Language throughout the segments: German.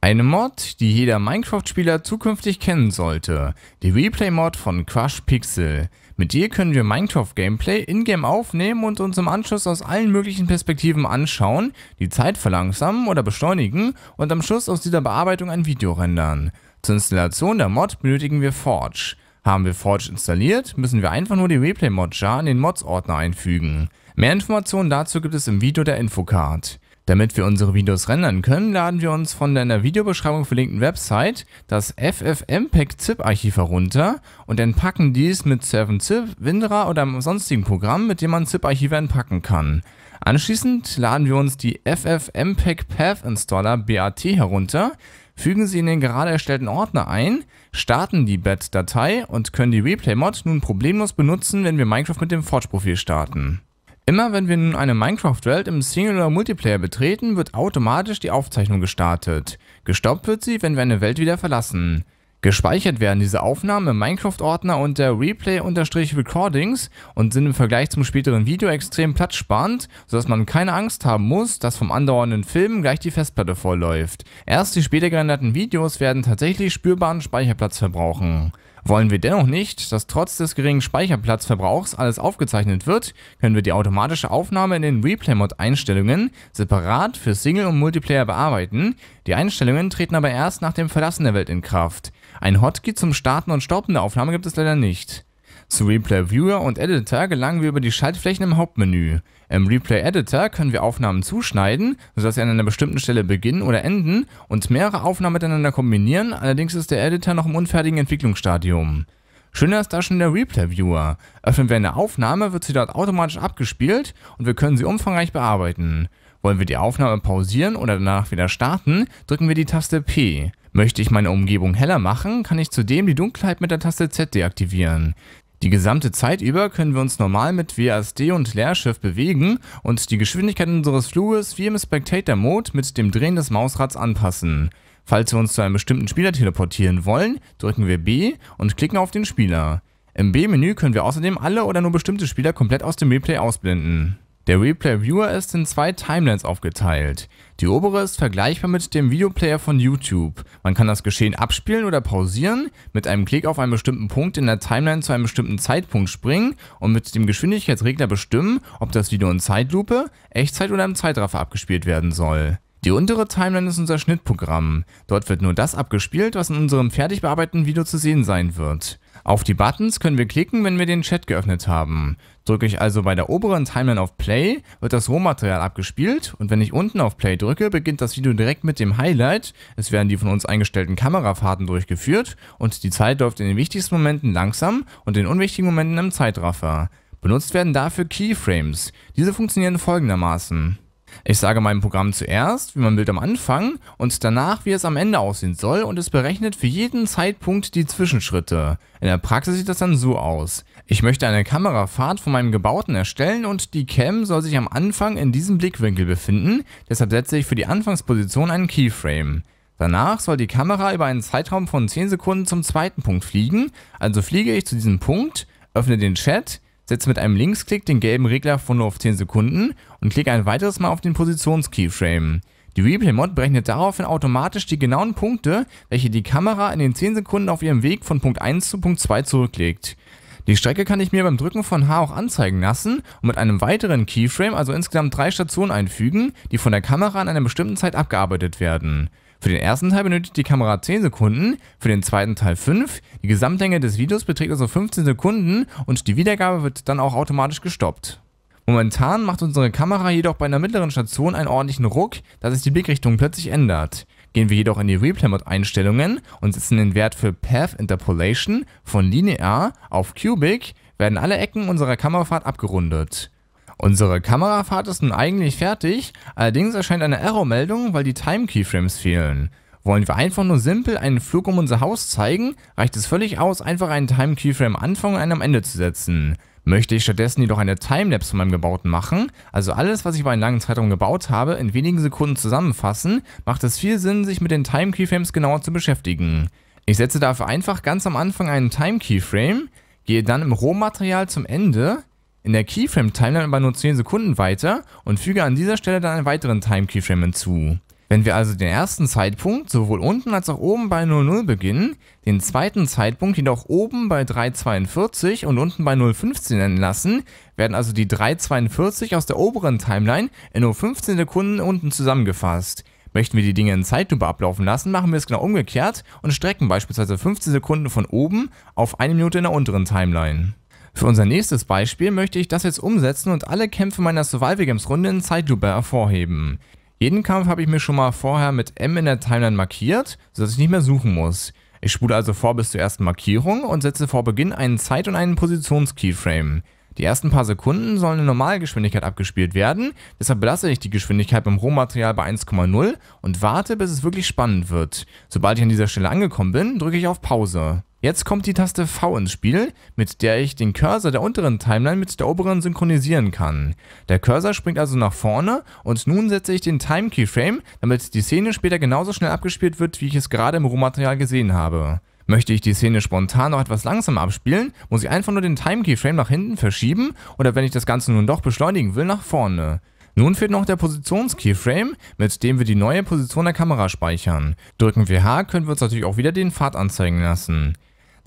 Eine Mod, die jeder Minecraft-Spieler zukünftig kennen sollte, die Replay-Mod von Crush Pixel. Mit ihr können wir Minecraft-Gameplay in-game aufnehmen und uns im Anschluss aus allen möglichen Perspektiven anschauen, die Zeit verlangsamen oder beschleunigen und am Schluss aus dieser Bearbeitung ein Video rendern. Zur Installation der Mod benötigen wir Forge. Haben wir Forge installiert, müssen wir einfach nur die Replay-Mod-Jar in den Mods-Ordner einfügen. Mehr Informationen dazu gibt es im Video der Infocard. Damit wir unsere Videos rendern können, laden wir uns von der in der Videobeschreibung verlinkten Website das FFmpeg-ZIP-Archiv herunter und entpacken dies mit 7zip, Windra oder einem sonstigen Programm, mit dem man ZIP-Archive entpacken kann. Anschließend laden wir uns die FFmpeg Path Installer BAT herunter, fügen sie in den gerade erstellten Ordner ein, starten die BAT-Datei und können die Replay-Mod nun problemlos benutzen, wenn wir Minecraft mit dem Forge-Profil starten. Immer wenn wir nun eine Minecraft-Welt im Single- oder Multiplayer betreten, wird automatisch die Aufzeichnung gestartet. Gestoppt wird sie, wenn wir eine Welt wieder verlassen. Gespeichert werden diese Aufnahmen im Minecraft-Ordner unter Replay-Recordings und sind im Vergleich zum späteren Video extrem platzsparend, sodass man keine Angst haben muss, dass vom andauernden Film gleich die Festplatte vollläuft. Erst die später gerenderten Videos werden tatsächlich spürbaren Speicherplatz verbrauchen. Wollen wir dennoch nicht, dass trotz des geringen Speicherplatzverbrauchs alles aufgezeichnet wird, können wir die automatische Aufnahme in den Replay-Mod-Einstellungen separat für Single und Multiplayer bearbeiten. Die Einstellungen treten aber erst nach dem Verlassen der Welt in Kraft. Ein Hotkey zum Starten und Stoppen der Aufnahme gibt es leider nicht. Zu Replay Viewer und Editor gelangen wir über die Schaltflächen im Hauptmenü. Im Replay Editor können wir Aufnahmen zuschneiden, sodass sie an einer bestimmten Stelle beginnen oder enden und mehrere Aufnahmen miteinander kombinieren, allerdings ist der Editor noch im unfertigen Entwicklungsstadium. Schöner ist da schon der Replay Viewer. Öffnen wir eine Aufnahme, wird sie dort automatisch abgespielt und wir können sie umfangreich bearbeiten. Wollen wir die Aufnahme pausieren oder danach wieder starten, drücken wir die Taste P. Möchte ich meine Umgebung heller machen, kann ich zudem die Dunkelheit mit der Taste Z deaktivieren. Die gesamte Zeit über können wir uns normal mit WASD und Leerschiff bewegen und die Geschwindigkeit unseres Fluges wie im Spectator Mode mit dem Drehen des Mausrads anpassen. Falls wir uns zu einem bestimmten Spieler teleportieren wollen, drücken wir B und klicken auf den Spieler. Im B-Menü können wir außerdem alle oder nur bestimmte Spieler komplett aus dem Replay ausblenden. Der Replay Viewer ist in zwei Timelines aufgeteilt. Die obere ist vergleichbar mit dem Videoplayer von YouTube. Man kann das Geschehen abspielen oder pausieren, mit einem Klick auf einen bestimmten Punkt in der Timeline zu einem bestimmten Zeitpunkt springen und mit dem Geschwindigkeitsregler bestimmen, ob das Video in Zeitlupe, Echtzeit oder im Zeitraffer abgespielt werden soll. Die untere Timeline ist unser Schnittprogramm. Dort wird nur das abgespielt, was in unserem fertig bearbeiteten Video zu sehen sein wird. Auf die Buttons können wir klicken, wenn wir den Chat geöffnet haben. Drücke ich also bei der oberen Timeline auf Play, wird das Rohmaterial abgespielt und wenn ich unten auf Play drücke, beginnt das Video direkt mit dem Highlight. Es werden die von uns eingestellten Kamerafahrten durchgeführt und die Zeit läuft in den wichtigsten Momenten langsam und in den unwichtigen Momenten im Zeitraffer. Benutzt werden dafür Keyframes. Diese funktionieren folgendermaßen. Ich sage meinem Programm zuerst, wie mein Bild am Anfang und danach, wie es am Ende aussehen soll und es berechnet für jeden Zeitpunkt die Zwischenschritte. In der Praxis sieht das dann so aus. Ich möchte eine Kamerafahrt von meinem Gebauten erstellen und die Cam soll sich am Anfang in diesem Blickwinkel befinden, deshalb setze ich für die Anfangsposition einen Keyframe. Danach soll die Kamera über einen Zeitraum von 10 Sekunden zum zweiten Punkt fliegen, also fliege ich zu diesem Punkt, öffne den Chat, Setze mit einem Linksklick den gelben Regler von nur auf 10 Sekunden und klicke ein weiteres Mal auf den Positions-Keyframe. Die Replay-Mod berechnet daraufhin automatisch die genauen Punkte, welche die Kamera in den 10 Sekunden auf ihrem Weg von Punkt 1 zu Punkt 2 zurücklegt. Die Strecke kann ich mir beim Drücken von H auch anzeigen lassen und mit einem weiteren Keyframe, also insgesamt drei Stationen einfügen, die von der Kamera in einer bestimmten Zeit abgearbeitet werden. Für den ersten Teil benötigt die Kamera 10 Sekunden, für den zweiten Teil 5. Die Gesamtlänge des Videos beträgt also 15 Sekunden und die Wiedergabe wird dann auch automatisch gestoppt. Momentan macht unsere Kamera jedoch bei einer mittleren Station einen ordentlichen Ruck, da sich die Blickrichtung plötzlich ändert. Gehen wir jedoch in die Replay Mode Einstellungen und setzen den Wert für Path Interpolation von linear auf cubic, werden alle Ecken unserer Kamerafahrt abgerundet. Unsere Kamerafahrt ist nun eigentlich fertig, allerdings erscheint eine Error-Meldung, weil die Time-Keyframes fehlen. Wollen wir einfach nur simpel einen Flug um unser Haus zeigen, reicht es völlig aus, einfach einen Time-Keyframe am Anfang und einen am Ende zu setzen. Möchte ich stattdessen jedoch eine Timelapse von meinem Gebauten machen, also alles, was ich über einen langen Zeitraum gebaut habe, in wenigen Sekunden zusammenfassen, macht es viel Sinn, sich mit den Time-Keyframes genauer zu beschäftigen. Ich setze dafür einfach ganz am Anfang einen Time-Keyframe, gehe dann im Rohmaterial zum Ende, in der Keyframe-Timeline aber nur 10 Sekunden weiter und füge an dieser Stelle dann einen weiteren Time-Keyframe hinzu. Wenn wir also den ersten Zeitpunkt sowohl unten als auch oben bei 00 beginnen, den zweiten Zeitpunkt jedoch oben bei 342 und unten bei 015 nennen lassen, werden also die 342 aus der oberen Timeline in nur 15 Sekunden unten zusammengefasst. Möchten wir die Dinge in Zeitlupe ablaufen lassen, machen wir es genau umgekehrt und strecken beispielsweise 15 Sekunden von oben auf eine Minute in der unteren Timeline. Für unser nächstes Beispiel möchte ich das jetzt umsetzen und alle Kämpfe meiner Survival Games Runde in Zeitlupe hervorheben. Jeden Kampf habe ich mir schon mal vorher mit M in der Timeline markiert, sodass ich nicht mehr suchen muss. Ich spule also vor bis zur ersten Markierung und setze vor Beginn einen Zeit- und einen Positions-Keyframe. Die ersten paar Sekunden sollen in Normalgeschwindigkeit abgespielt werden, deshalb belasse ich die Geschwindigkeit beim Rohmaterial bei 1,0 und warte, bis es wirklich spannend wird. Sobald ich an dieser Stelle angekommen bin, drücke ich auf Pause. Jetzt kommt die Taste V ins Spiel, mit der ich den Cursor der unteren Timeline mit der oberen synchronisieren kann. Der Cursor springt also nach vorne und nun setze ich den Time Keyframe, damit die Szene später genauso schnell abgespielt wird, wie ich es gerade im Rohmaterial gesehen habe. Möchte ich die Szene spontan noch etwas langsamer abspielen, muss ich einfach nur den Time Keyframe nach hinten verschieben oder wenn ich das Ganze nun doch beschleunigen will, nach vorne. Nun fehlt noch der Positions-Keyframe, mit dem wir die neue Position der Kamera speichern. Drücken wir H, können wir uns natürlich auch wieder den Pfad anzeigen lassen.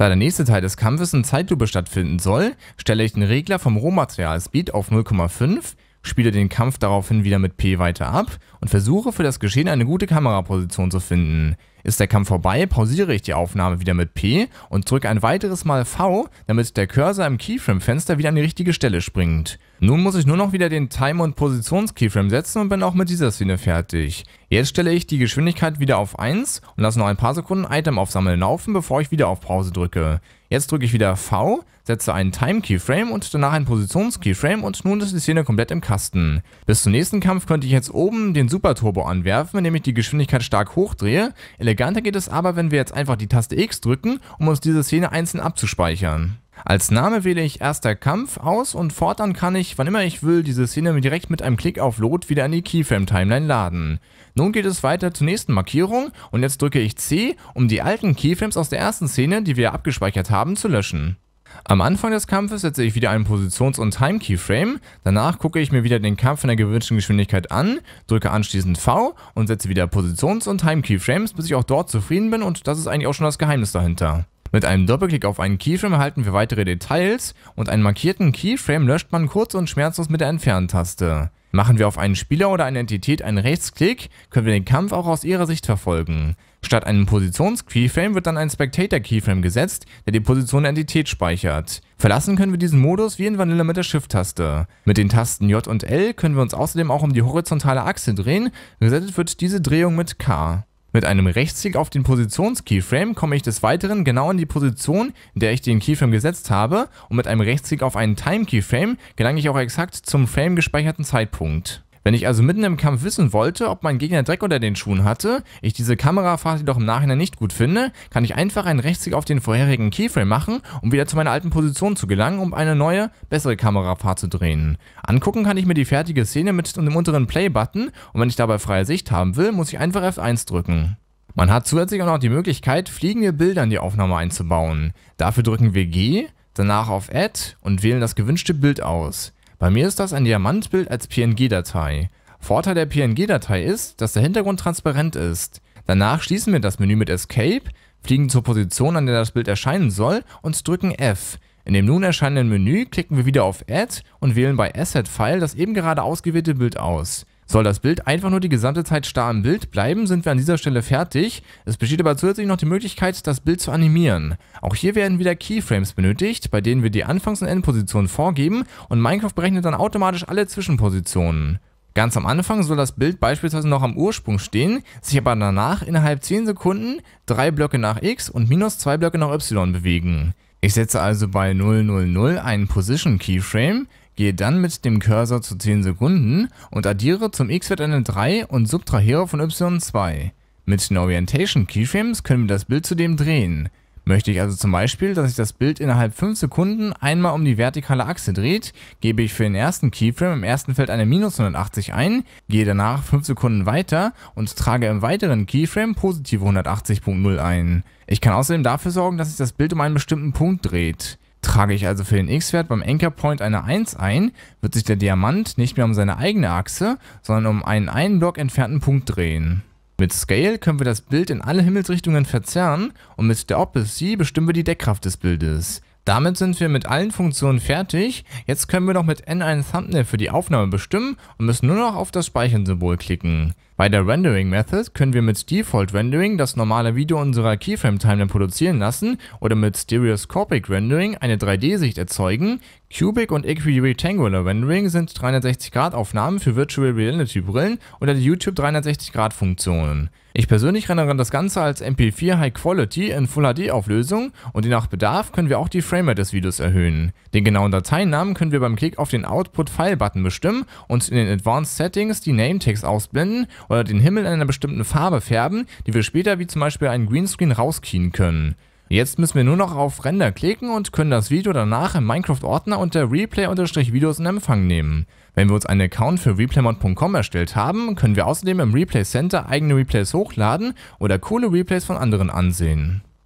Da der nächste Teil des Kampfes in Zeitlupe stattfinden soll, stelle ich den Regler vom Rohmaterial Speed auf 0,5 spiele den Kampf daraufhin wieder mit P weiter ab und versuche für das Geschehen eine gute Kameraposition zu finden. Ist der Kampf vorbei, pausiere ich die Aufnahme wieder mit P und drücke ein weiteres Mal V, damit der Cursor im Keyframe-Fenster wieder an die richtige Stelle springt. Nun muss ich nur noch wieder den Time- und Positions-Keyframe setzen und bin auch mit dieser Szene fertig. Jetzt stelle ich die Geschwindigkeit wieder auf 1 und lasse noch ein paar Sekunden Item aufsammeln laufen, bevor ich wieder auf Pause drücke. Jetzt drücke ich wieder V, setze einen Time-Keyframe und danach einen Positions-Keyframe und nun ist die Szene komplett im Kasten. Bis zum nächsten Kampf könnte ich jetzt oben den Super Turbo anwerfen, indem ich die Geschwindigkeit stark hochdrehe. Eleganter geht es aber, wenn wir jetzt einfach die Taste X drücken, um uns diese Szene einzeln abzuspeichern. Als Name wähle ich erster Kampf aus und fortan kann ich, wann immer ich will, diese Szene direkt mit einem Klick auf Load wieder in die Keyframe-Timeline laden. Nun geht es weiter zur nächsten Markierung und jetzt drücke ich C, um die alten Keyframes aus der ersten Szene, die wir abgespeichert haben, zu löschen. Am Anfang des Kampfes setze ich wieder einen Positions- und Time-Keyframe, danach gucke ich mir wieder den Kampf in der gewünschten Geschwindigkeit an, drücke anschließend V und setze wieder Positions- und Time-Keyframes, bis ich auch dort zufrieden bin und das ist eigentlich auch schon das Geheimnis dahinter. Mit einem Doppelklick auf einen Keyframe erhalten wir weitere Details und einen markierten Keyframe löscht man kurz und schmerzlos mit der Entferntaste. Machen wir auf einen Spieler oder eine Entität einen Rechtsklick, können wir den Kampf auch aus ihrer Sicht verfolgen. Statt einem Positions-Keyframe wird dann ein Spectator-Keyframe gesetzt, der die Position der Entität speichert. Verlassen können wir diesen Modus wie in Vanilla mit der Shift-Taste. Mit den Tasten J und L können wir uns außerdem auch um die horizontale Achse drehen, gesetzt wird diese Drehung mit K. Mit einem Rechtsklick auf den Positions-Keyframe komme ich des Weiteren genau in die Position, in der ich den Keyframe gesetzt habe und mit einem Rechtsklick auf einen Time-Keyframe gelange ich auch exakt zum Frame gespeicherten Zeitpunkt. Wenn ich also mitten im Kampf wissen wollte, ob mein Gegner Dreck unter den Schuhen hatte, ich diese Kamerafahrt jedoch im Nachhinein nicht gut finde, kann ich einfach einen Rechtsklick auf den vorherigen Keyframe machen, um wieder zu meiner alten Position zu gelangen, um eine neue, bessere Kamerafahrt zu drehen. Angucken kann ich mir die fertige Szene mit dem unteren Play-Button und wenn ich dabei freie Sicht haben will, muss ich einfach F1 drücken. Man hat zusätzlich auch noch die Möglichkeit, fliegende Bilder in die Aufnahme einzubauen. Dafür drücken wir G, danach auf Add und wählen das gewünschte Bild aus. Bei mir ist das ein Diamantbild als PNG-Datei. Vorteil der PNG-Datei ist, dass der Hintergrund transparent ist. Danach schließen wir das Menü mit Escape, fliegen zur Position, an der das Bild erscheinen soll und drücken F. In dem nun erscheinenden Menü klicken wir wieder auf Add und wählen bei Asset File das eben gerade ausgewählte Bild aus. Soll das Bild einfach nur die gesamte Zeit starr im Bild bleiben, sind wir an dieser Stelle fertig. Es besteht aber zusätzlich noch die Möglichkeit, das Bild zu animieren. Auch hier werden wieder Keyframes benötigt, bei denen wir die Anfangs- und Endpositionen vorgeben und Minecraft berechnet dann automatisch alle Zwischenpositionen. Ganz am Anfang soll das Bild beispielsweise noch am Ursprung stehen, sich aber danach innerhalb 10 Sekunden 3 Blöcke nach X und minus 2 Blöcke nach Y bewegen. Ich setze also bei 000 einen Position Keyframe, Gehe dann mit dem Cursor zu 10 Sekunden und addiere zum x-Wert eine 3 und subtrahiere von y 2. Mit den Orientation Keyframes können wir das Bild zudem drehen. Möchte ich also zum Beispiel, dass sich das Bild innerhalb 5 Sekunden einmal um die vertikale Achse dreht, gebe ich für den ersten Keyframe im ersten Feld eine Minus 180 ein, gehe danach 5 Sekunden weiter und trage im weiteren Keyframe positive 180.0 ein. Ich kann außerdem dafür sorgen, dass sich das Bild um einen bestimmten Punkt dreht. Trage ich also für den x-Wert beim Anchorpoint eine 1 ein, wird sich der Diamant nicht mehr um seine eigene Achse, sondern um einen einen Block entfernten Punkt drehen. Mit Scale können wir das Bild in alle Himmelsrichtungen verzerren und mit der Opacity bestimmen wir die Deckkraft des Bildes. Damit sind wir mit allen Funktionen fertig. Jetzt können wir noch mit N ein Thumbnail für die Aufnahme bestimmen und müssen nur noch auf das Speichern-Symbol klicken. Bei der Rendering Method können wir mit Default Rendering das normale Video unserer Keyframe Timeline produzieren lassen oder mit Stereoscopic Rendering eine 3D-Sicht erzeugen. Cubic und Equirectangular Rendering sind 360-Grad-Aufnahmen für Virtual Reality-Brillen oder die YouTube 360-Grad-Funktionen. Ich persönlich rendere das Ganze als MP4 High Quality in Full HD Auflösung und je nach Bedarf können wir auch die Frame des Videos erhöhen. Den genauen Dateinamen können wir beim Klick auf den Output File Button bestimmen und in den Advanced Settings die Name Tags ausblenden oder den Himmel in einer bestimmten Farbe färben, die wir später wie zum Beispiel einen Greenscreen rauskien können. Jetzt müssen wir nur noch auf Render klicken und können das Video danach im Minecraft-Ordner unter Replay-Videos in Empfang nehmen. Wenn wir uns einen Account für replaymod.com erstellt haben, können wir außerdem im Replay Center eigene Replays hochladen oder coole Replays von anderen ansehen.